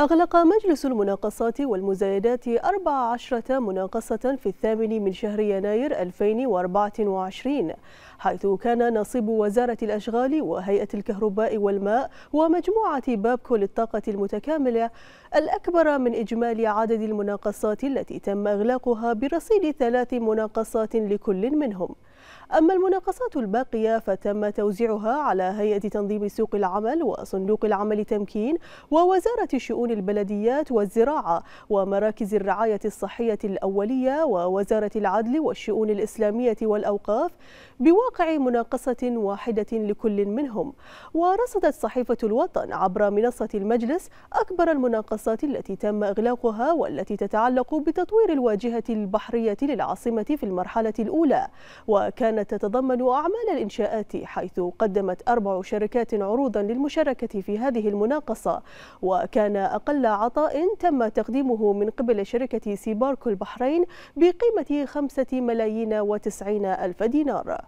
أغلق مجلس المناقصات والمزايدات 14 مناقصة في الثامن من شهر يناير 2024 حيث كان نصيب وزارة الأشغال وهيئة الكهرباء والماء ومجموعة بابكو للطاقة المتكاملة الأكبر من إجمالي عدد المناقصات التي تم إغلاقها برصيد ثلاث مناقصات لكل منهم أما المناقصات الباقية فتم توزيعها على هيئة تنظيم سوق العمل وصندوق العمل تمكين ووزارة شؤون البلديات والزراعة ومراكز الرعاية الصحية الأولية ووزارة العدل والشؤون الإسلامية والأوقاف بواقع مناقصة واحدة لكل منهم ورصدت صحيفة الوطن عبر منصة المجلس أكبر المناقصات التي تم إغلاقها والتي تتعلق بتطوير الواجهة البحرية للعاصمة في المرحلة الأولى وكان كانت تتضمن أعمال الإنشاءات حيث قدمت أربع شركات عروضا للمشاركة في هذه المناقصة وكان أقل عطاء تم تقديمه من قبل شركة سيباركو البحرين بقيمة خمسة ملايين وتسعين ألف دينار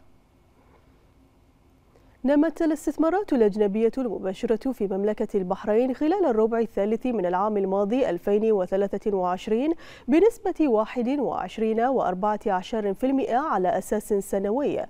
نمت الاستثمارات الأجنبية المباشرة في مملكة البحرين خلال الربع الثالث من العام الماضي 2023 بنسبة 21.14% على أساس سنوي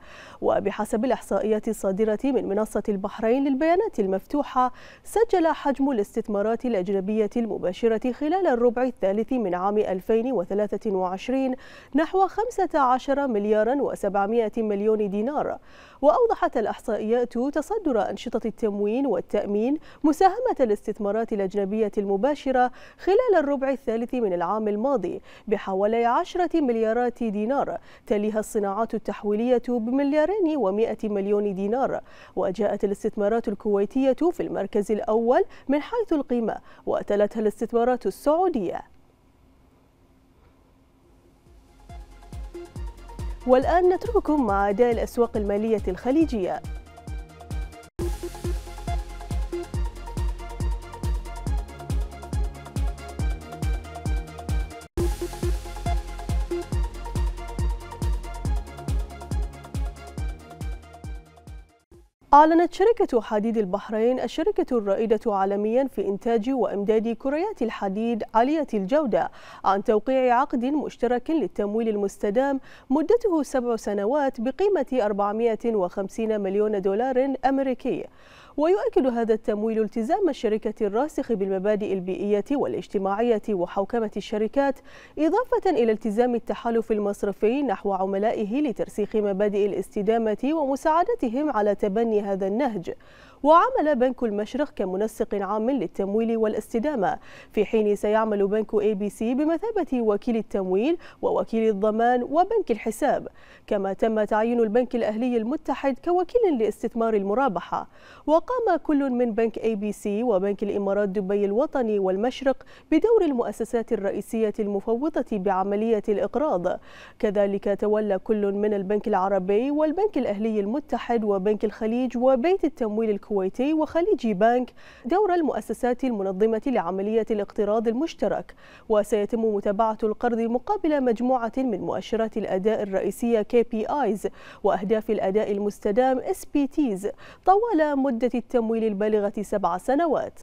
وبحسب الإحصائيات الصادرة من منصة البحرين للبيانات المفتوحة سجل حجم الاستثمارات الأجنبية المباشرة خلال الربع الثالث من عام 2023 نحو 15 مليار و700 مليون دينار وأوضحت الإحصائيات تصدر أنشطة التموين والتأمين مساهمة الاستثمارات الأجنبية المباشرة خلال الربع الثالث من العام الماضي بحوالي 10 مليارات دينار تليها الصناعات التحويلية بمليارين ومائة مليون دينار وجاءت الاستثمارات الكويتية في المركز الأول من حيث القيمة وتلتها الاستثمارات السعودية والآن نترككم مع أداء الأسواق المالية الخليجية أعلنت شركة حديد البحرين الشركة الرائدة عالميا في إنتاج وإمداد كريات الحديد عالية الجودة عن توقيع عقد مشترك للتمويل المستدام مدته سبع سنوات بقيمة 450 مليون دولار أمريكي ويؤكد هذا التمويل التزام الشركة الراسخ بالمبادئ البيئية والاجتماعية وحوكمة الشركات إضافة إلى التزام التحالف المصرفي نحو عملائه لترسيخ مبادئ الاستدامة ومساعدتهم على تبني هذا النهج وعمل بنك المشرق كمنسق عام للتمويل والاستدامة في حين سيعمل بنك اي بي سي بمثابة وكيل التمويل ووكيل الضمان وبنك الحساب كما تم تعيين البنك الأهلي المتحد كوكيل لاستثمار المرابحة وقال وقام كل من بنك اي بي سي وبنك الامارات دبي الوطني والمشرق بدور المؤسسات الرئيسيه المفوضه بعمليه الاقراض كذلك تولى كل من البنك العربي والبنك الاهلي المتحد وبنك الخليج وبيت التمويل الكويتي وخليجي بنك دور المؤسسات المنظمه لعمليه الاقتراض المشترك وسيتم متابعه القرض مقابل مجموعه من مؤشرات الاداء الرئيسيه كي بي ايز واهداف الاداء المستدام اس بي تيز طوال مده التمويل البالغة سبع سنوات